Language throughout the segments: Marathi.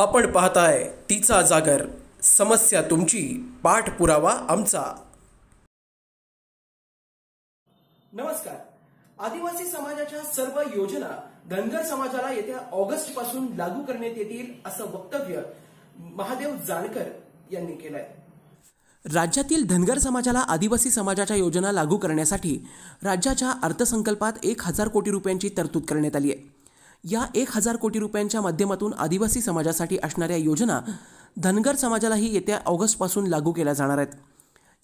आपण पाहताय तिचा जागर समस्या तुमची पाठपुरावा आमचा नमस्कार आदिवासी समाजाच्या सर्व योजना धनगर समाजाला येत्या ऑगस्ट पासून लागू करण्यात येतील असं वक्तव्य महादेव जानकर यांनी केलंय राज्यातील धनगर समाजाला आदिवासी समाजाच्या योजना लागू करण्यासाठी राज्याच्या अर्थसंकल्पात एक हजार कोटी रुपयांची तरतूद करण्यात आली आहे या एक हजार कोटी रुपयांच्या माध्यमातून आदिवासी समाजासाठी असणाऱ्या योजना धनगर समाजालाही येत्या ऑगस्टपासून लागू केल्या जाणार आहेत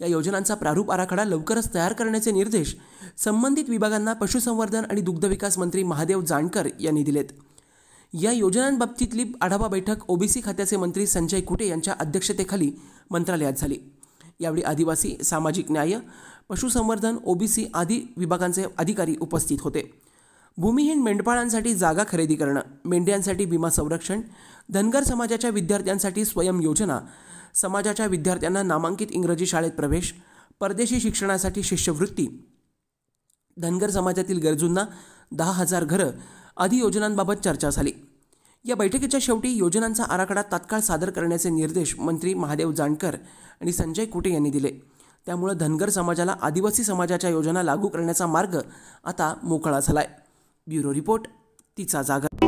या योजनांचा प्रारूप आराखडा लवकरच तयार करण्याचे निर्देश संबंधित विभागांना पशुसंवर्धन आणि दुग्धविकास मंत्री महादेव जाणकर यांनी दिलेत या योजनांबाबतीतली आढावा बैठक ओबीसी खात्याचे मंत्री संजय कुटे यांच्या अध्यक्षतेखाली मंत्रालयात झाली यावेळी आदिवासी सामाजिक न्याय पशुसंवर्धन ओबीसी आदी विभागांचे अधिकारी उपस्थित होते भूमिहीन मेंढपाळांसाठी जागा खरेदी करणं मेंढ्यांसाठी विमा संरक्षण धनगर समाजाच्या विद्यार्थ्यांसाठी स्वयं योजना समाजाच्या विद्यार्थ्यांना नामांकित इंग्रजी शाळेत प्रवेश परदेशी शिक्षणासाठी शिष्यवृत्ती धनगर समाजातील गरजूंना दहा हजार घरं आदी योजनांबाबत चर्चा झाली या बैठकीच्या शेवटी योजनांचा आराखडा तात्काळ सादर करण्याचे निर्देश मंत्री महादेव जानकर आणि संजय कुटे यांनी दिले त्यामुळे धनगर समाजाला आदिवासी समाजाच्या योजना लागू करण्याचा मार्ग आता मोकळा झाला आहे ब्युरो रिपोर्ट तिचा जागा